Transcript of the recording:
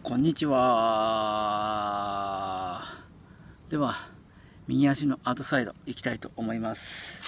こんにちは。では、右足のアウトサイド行きたいと思います。